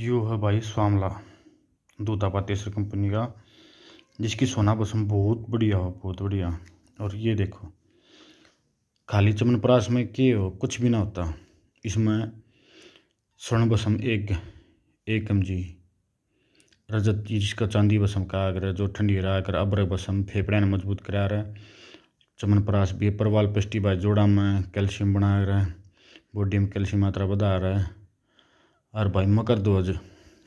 यो है भाई स्वामला दूतापा तेसर कंपनी का जिसकी सोना बसम बहुत बढ़िया हो बहुत बढ़िया और ये देखो खाली चमनप्राश में के हो कुछ भी ना होता इसमें स्वर्ण बसम एक एक एम जी रजत जिसका चांदी बसम का आग्रह जो ठंडी रहा कर अब्र बसम फेफड़े मजबूत करा रहा चमनप्राश भी परवाल पेस्टी बाय जोड़ा में कैल्शियम बना रहा है बॉडी में कैल्शियम मात्रा बढ़ा रहा है और भाई मकर मकरदोज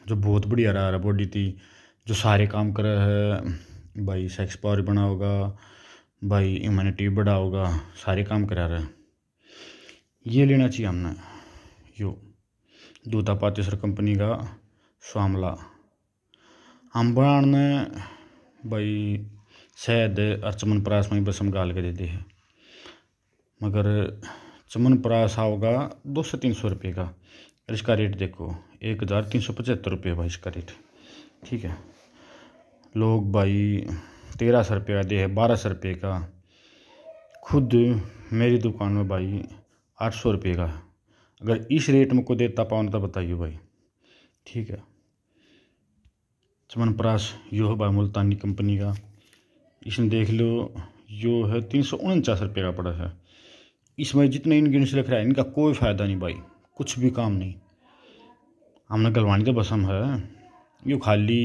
जो बहुत बढ़िया रहा रहा बॉडी थी जो सारे काम कर रहा है भाई सेक्स पावर बना होगा भाई इम्यूनिटी बढ़ा होगा सारे काम करा रहा है ये लेना चाहिए हमने यो दूता पातेसर कंपनी का स्वामला अम्बाण ने भाई शायद और चमनप्रास में बस हम गाल के देते हैं मगर चमनप्रास आओगा दो से तीन सौ रुपये का और इसका रेट देखो एक हज़ार तीन सौ पचहत्तर रुपये भाई इसका रेट ठीक है लोग भाई तेरह सौ रुपये का दे है बारह सौ रुपये का खुद मेरी दुकान में भाई आठ सौ रुपये का अगर इस रेट में को देता पाऊँ तो बताइए भाई ठीक है चमन यो है भाई मुल्तानी कंपनी का इसमें देख लो यो है तीन सौ उनचास रुपये का पड़ा है इसमें जितने इनग्रीडियंट्स लिख रहा है इनका कोई फ़ायदा नहीं भाई कुछ भी काम नहीं हमने गलवानी के बसम है यो खाली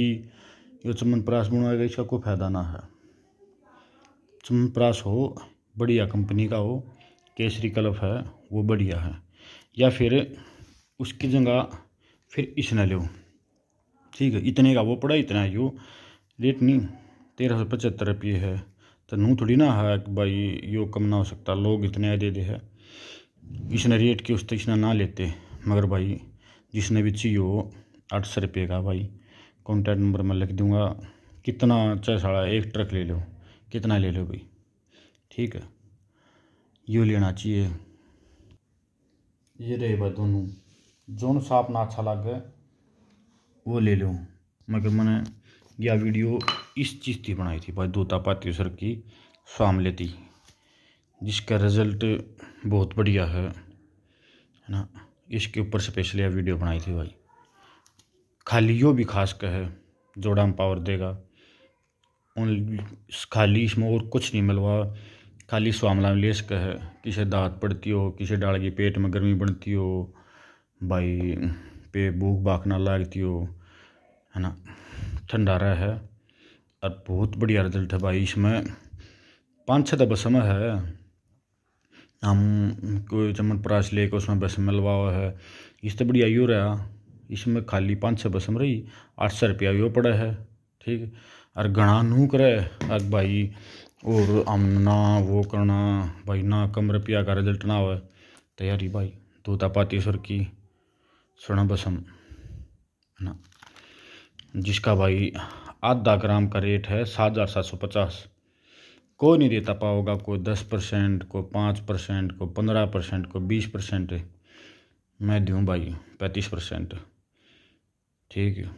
यो चमनप्रास बनवाएगा इसका कोई फ़ायदा ना है चमन प्रास हो बढ़िया कंपनी का हो केसरी कलफ है वो बढ़िया है या फिर उसकी जगह फिर इसने लो ठीक है इतने का वो पड़ा इतना यो रेट नहीं तेरह सौ पचहत्तर रुपये है तो नू थोड़ी ना है कि भाई यो कम ना हो सकता लोग इतने दे दे है इसने रेट के उस तो इसने ना लेते मगर भाई जिसने भी चाहिए हो आठ सौ रुपये का भाई कॉन्टैक्ट नंबर मैं लिख दूँगा कितना चाहे अच्छा साढ़ा एक ट्रक ले लो कितना ले लो भाई ठीक है यू लेना चाहिए ये रहे भाई दोनों जोन सा अपना अच्छा लग गया वो ले लो मगर मैंने यह वीडियो इस चीज़ की बनाई थी भाई दोता पाती सर की शाम लेती जिसका रिज़ल्ट बहुत बढ़िया है है ना इसके ऊपर स्पेशली वीडियो बनाई थी भाई खाली यो भी खास कहे है जोड़ा में पावर देगा उन खाली इसमें और कुछ नहीं मिलवा खाली स्वामला में लेस का है किसे दांत पड़ती हो किसे डाल के पेट में गर्मी बढ़ती हो भाई पे भूख भाखना लागती हो है ना ठंडा रहा है और बहुत बढ़िया रिजल्ट है भाई इसमें पाँच छः दबा समय है हम कोई चमनप्राश लेकर उसमें बसम हुआ है इससे तो बढ़िया यू रहा इसमें खाली पाँच छः बसम रही आठ सौ रुपया यो पड़ा है ठीक और घना नू करे अग भाई और हम ना वो करना भाई ना कम रुपया का रिजल्ट ना हो तैयारी भाई दो पाती सुर की सुना बसम है ना जिसका भाई आधा ग्राम का रेट है सात हज़ार सात सौ पचास कोई नहीं देता पाओगा कोई दस परसेंट कोई पाँच परसेंट कोई पंद्रह परसेंट कोई बीस परसेंट मैं दूँ भाई पैंतीस परसेंट ठीक है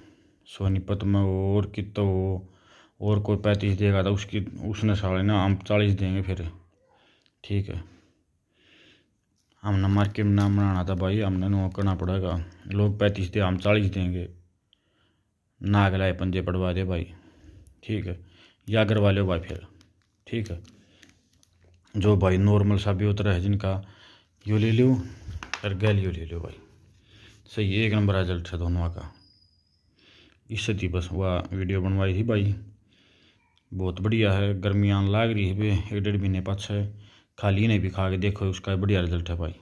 सोनीपत में और कितो तो हो और कोई पैंतीस देगा तो उसकी उसने साले ना हम चालीस देंगे फिर ठीक है हमने मार्केट में नाम बनाना था भाई हमने नो करना पड़ेगा लोग पैंतीस दे हम चालीस देंगे ना लाए पंजे पढ़वा दे भाई ठीक है या करवा लो भाई फिर ठीक है जो भाई नॉर्मल सा भी होता है जिनका यू ले लो और गैल यू ले लो भाई सही एक नंबर रिजल्ट है दोनों का इससे थी बस वह वीडियो बनवाई थी भाई बहुत बढ़िया है गर्मी आन लाग रही है भाई एक डेढ़ महीने पास है खाली नहीं भी खा के देखो उसका बढ़िया रिजल्ट है भाई